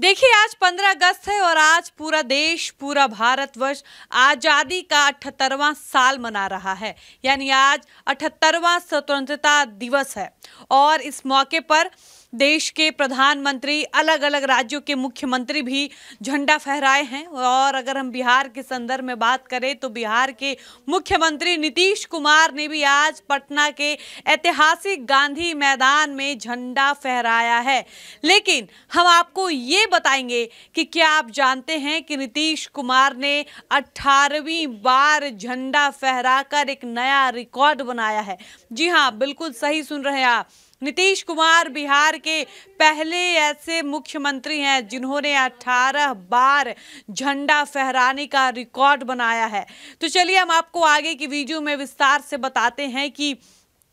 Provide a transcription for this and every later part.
देखिए आज 15 अगस्त है और आज पूरा देश पूरा भारतवर्ष आज़ादी का अठहत्तरवां साल मना रहा है यानी आज अठहत्तरवां स्वतंत्रता दिवस है और इस मौके पर देश के प्रधानमंत्री अलग अलग राज्यों के मुख्यमंत्री भी झंडा फहराए हैं और अगर हम बिहार के संदर्भ में बात करें तो बिहार के मुख्यमंत्री नीतीश कुमार ने भी आज पटना के ऐतिहासिक गांधी मैदान में झंडा फहराया है लेकिन हम आपको ये बताएंगे कि क्या आप जानते हैं कि नीतीश कुमार ने अट्ठारहवीं बार झंडा फहराकर एक नया रिकॉर्ड बनाया है जी हाँ बिल्कुल सही सुन रहे हैं आप नीतीश कुमार बिहार के पहले ऐसे मुख्यमंत्री हैं जिन्होंने 18 बार झंडा फहराने का रिकॉर्ड बनाया है तो चलिए हम आपको आगे की वीडियो में विस्तार से बताते हैं कि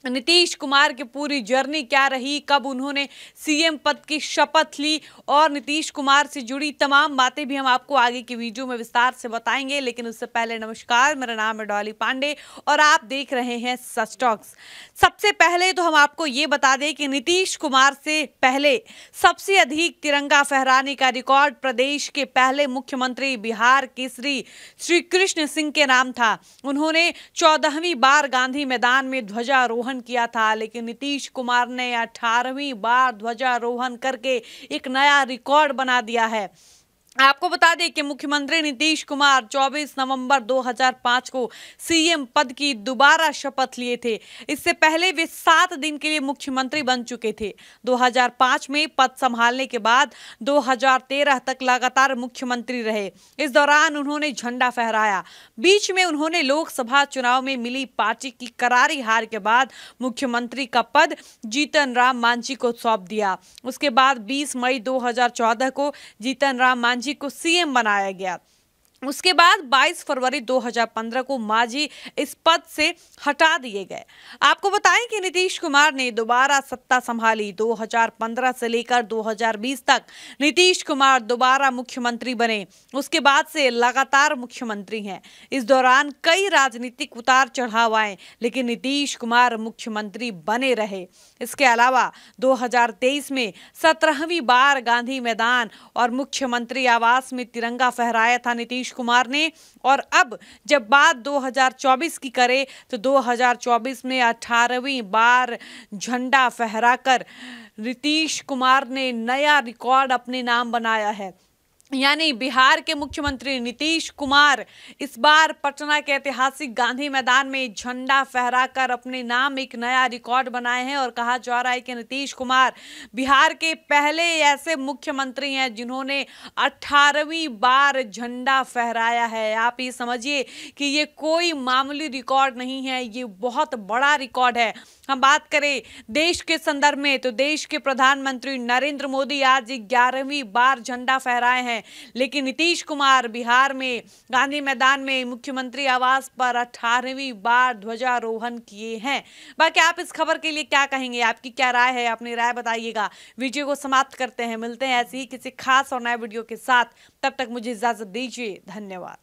नीतीश कुमार की पूरी जर्नी क्या रही कब उन्होंने सीएम पद की शपथ ली और नीतीश कुमार से जुड़ी तमाम बातें भी हम आपको आगे की वीडियो में विस्तार से बताएंगे लेकिन उससे पहले नमस्कार मेरा नाम है डॉली पांडे और आप देख रहे हैं सस्टॉक्स सबसे पहले तो हम आपको ये बता दें कि नीतीश कुमार से पहले सबसे अधिक तिरंगा फहराने का रिकॉर्ड प्रदेश के पहले मुख्यमंत्री बिहार केसरी श्री कृष्ण सिंह के नाम था उन्होंने चौदहवीं बार गांधी मैदान में ध्वजारोहण ध्वजारोहण किया था लेकिन नीतीश कुमार ने अठारहवीं बार ध्वजारोहण करके एक नया रिकॉर्ड बना दिया है आपको बता दें कि मुख्यमंत्री नीतीश कुमार 24 नवंबर 2005 को सीएम पद की दोबारा शपथ लिए थे इससे पहले वे सात दिन के लिए मुख्यमंत्री बन चुके थे 2005 में पद संभालने के बाद 2013 तक लगातार मुख्यमंत्री रहे इस दौरान उन्होंने झंडा फहराया बीच में उन्होंने लोकसभा चुनाव में मिली पार्टी की करारी हार के बाद मुख्यमंत्री का पद जीतन राम मांझी को सौंप दिया उसके बाद बीस मई दो को जीतन राम मांझी मांझी को सीएम बनाया गया उसके बाद 22 फरवरी 2015 को माझी इस पद से हटा दिए गए आपको बताएं कि नीतीश कुमार ने दोबारा सत्ता संभाली 2015 से लेकर 2020 तक नीतीश कुमार दोबारा मुख्यमंत्री बने उसके बाद से लगातार मुख्यमंत्री हैं इस दौरान कई राजनीतिक उतार चढ़ाव आए लेकिन नीतीश कुमार मुख्यमंत्री बने रहे इसके अलावा दो में सत्रहवीं बार गांधी मैदान और मुख्यमंत्री आवास में तिरंगा फहराया था नीतीश नीतीश कुमार ने और अब जब बात 2024 की करें तो 2024 में 18वीं बार झंडा फहराकर नीतीश कुमार ने नया रिकॉर्ड अपने नाम बनाया है यानी बिहार के मुख्यमंत्री नीतीश कुमार इस बार पटना के ऐतिहासिक गांधी मैदान में झंडा फहराकर अपने नाम एक नया रिकॉर्ड बनाए हैं और कहा जा रहा है कि नीतीश कुमार बिहार के पहले ऐसे मुख्यमंत्री हैं जिन्होंने 18वीं बार झंडा फहराया है आप ये समझिए कि ये कोई मामूली रिकॉर्ड नहीं है ये बहुत बड़ा रिकॉर्ड है हम बात करें देश के संदर्भ में तो देश के प्रधानमंत्री नरेंद्र मोदी आज ग्यारहवीं बार झंडा फहराए हैं लेकिन नीतीश कुमार बिहार में गांधी मैदान में मुख्यमंत्री आवास पर अठारहवीं बार ध्वजारोहण किए हैं बाकी आप इस खबर के लिए क्या कहेंगे आपकी क्या राय है अपनी राय बताइएगा वीडियो को समाप्त करते हैं मिलते हैं ऐसी ही किसी खास और नए वीडियो के साथ तब तक मुझे इजाजत दीजिए धन्यवाद